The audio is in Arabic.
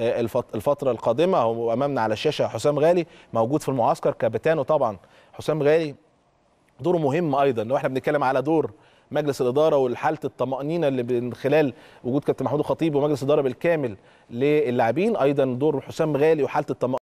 آه، الفتره القادمه وأمامنا على الشاشه حسام غالي موجود في المعسكر كابتانه طبعا حسام غالي دوره مهم ايضا لو احنا بنتكلم على دور مجلس الاداره والحاله الطمانينه اللي من خلال وجود كابتن محمود الخطيب ومجلس الاداره بالكامل للاعبين ايضا دور حسام غالي وحاله الطمانينه